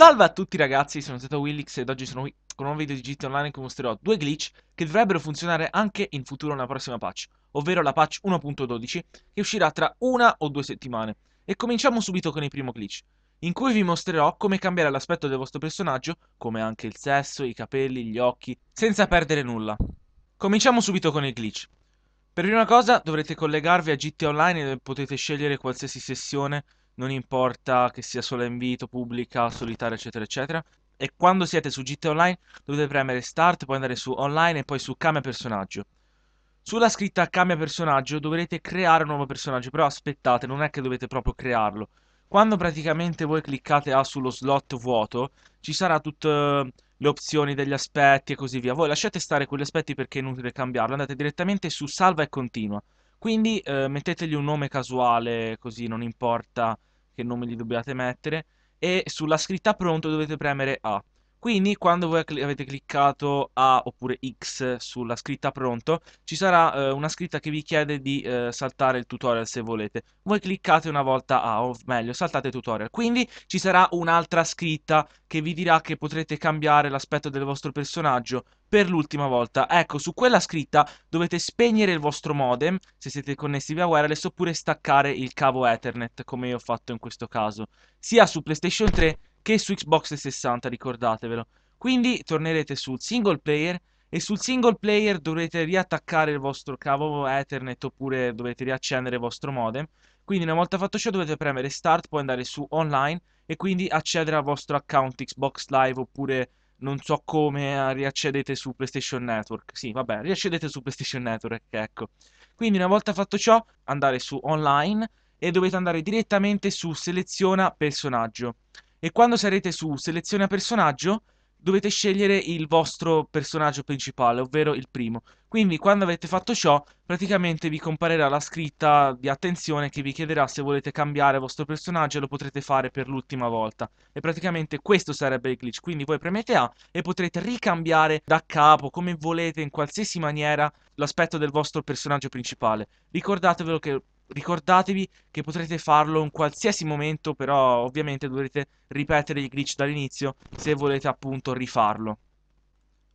Salve a tutti ragazzi, sono stato Willix ed oggi sono qui con un nuovo video di GT Online che mostrerò due glitch che dovrebbero funzionare anche in futuro nella prossima patch, ovvero la patch 1.12 che uscirà tra una o due settimane. E cominciamo subito con il primo glitch, in cui vi mostrerò come cambiare l'aspetto del vostro personaggio, come anche il sesso, i capelli, gli occhi, senza perdere nulla. Cominciamo subito con il glitch. Per prima cosa dovrete collegarvi a GT Online e potete scegliere qualsiasi sessione non importa che sia solo invito, pubblica, solitaria, eccetera, eccetera. E quando siete su GT Online dovete premere Start, poi andare su Online e poi su Cambia personaggio. Sulla scritta Cambia personaggio dovrete creare un nuovo personaggio, però aspettate, non è che dovete proprio crearlo. Quando praticamente voi cliccate A ah, sullo slot vuoto, ci sarà tutte le opzioni degli aspetti e così via. Voi lasciate stare quegli aspetti perché è inutile cambiarlo, andate direttamente su Salva e Continua. Quindi eh, mettetegli un nome casuale, così non importa che nome li dobbiate mettere, e sulla scritta pronto dovete premere A. Quindi quando voi avete cliccato A oppure X sulla scritta pronto, ci sarà eh, una scritta che vi chiede di eh, saltare il tutorial se volete. Voi cliccate una volta A, o meglio, saltate il tutorial. Quindi ci sarà un'altra scritta che vi dirà che potrete cambiare l'aspetto del vostro personaggio per l'ultima volta. Ecco, su quella scritta dovete spegnere il vostro modem, se siete connessi via wireless, oppure staccare il cavo Ethernet, come io ho fatto in questo caso, sia su PlayStation 3 che su Xbox 360, ricordatevelo. Quindi tornerete sul single player e sul single player dovrete riattaccare il vostro cavo Ethernet oppure dovete riaccendere il vostro modem. Quindi una volta fatto ciò dovete premere Start, poi andare su Online e quindi accedere al vostro account Xbox Live oppure non so come eh, riaccedete su PlayStation Network. Sì, vabbè, riaccedete su PlayStation Network, ecco. Quindi una volta fatto ciò andare su Online e dovete andare direttamente su Seleziona personaggio e quando sarete su seleziona personaggio dovete scegliere il vostro personaggio principale, ovvero il primo. Quindi quando avete fatto ciò, praticamente vi comparirà la scritta di attenzione che vi chiederà se volete cambiare il vostro personaggio e lo potrete fare per l'ultima volta. E praticamente questo sarebbe il glitch, quindi voi premete A e potrete ricambiare da capo, come volete, in qualsiasi maniera, l'aspetto del vostro personaggio principale. Ricordatevelo che ricordatevi che potrete farlo in qualsiasi momento, però ovviamente dovrete ripetere il glitch dall'inizio se volete appunto rifarlo.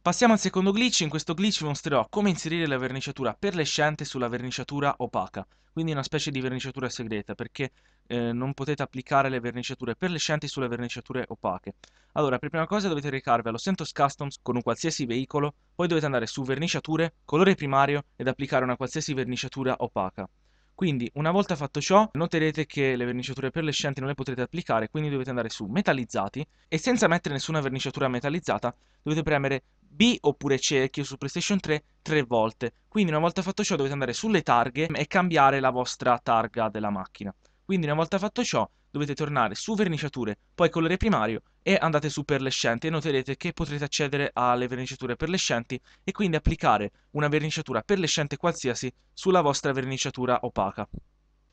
Passiamo al secondo glitch, in questo glitch vi mostrerò come inserire la verniciatura perlescente sulla verniciatura opaca, quindi una specie di verniciatura segreta, perché eh, non potete applicare le verniciature perlescenti sulle verniciature opache. Allora, per prima cosa dovete recarvi allo Sentos Customs con un qualsiasi veicolo, poi dovete andare su verniciature, colore primario ed applicare una qualsiasi verniciatura opaca. Quindi una volta fatto ciò noterete che le verniciature perlescenti non le potrete applicare, quindi dovete andare su metallizzati e senza mettere nessuna verniciatura metallizzata dovete premere B oppure C, che su PlayStation 3 tre volte. Quindi una volta fatto ciò dovete andare sulle targhe e cambiare la vostra targa della macchina. Quindi una volta fatto ciò dovete tornare su verniciature, poi colore primario e andate su perlescente e noterete che potrete accedere alle verniciature perlescenti e quindi applicare una verniciatura perlescente qualsiasi sulla vostra verniciatura opaca.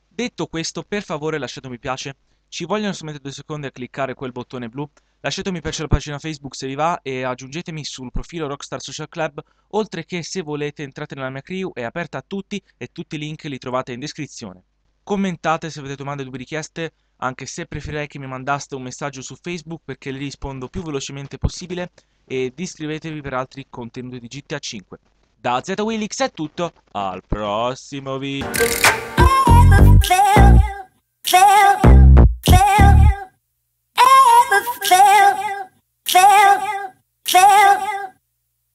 Detto questo, per favore lasciate un mi piace, ci vogliono solamente due secondi a cliccare quel bottone blu, lasciate un mi piace alla pagina Facebook se vi va e aggiungetemi sul profilo Rockstar Social Club, oltre che se volete entrate nella mia crew, è aperta a tutti e tutti i link li trovate in descrizione. Commentate se avete domande, dubbi, richieste, anche se preferirei che mi mandaste un messaggio su Facebook perché le rispondo più velocemente possibile ed iscrivetevi per altri contenuti di GTA 5. Da Z è tutto, al prossimo video!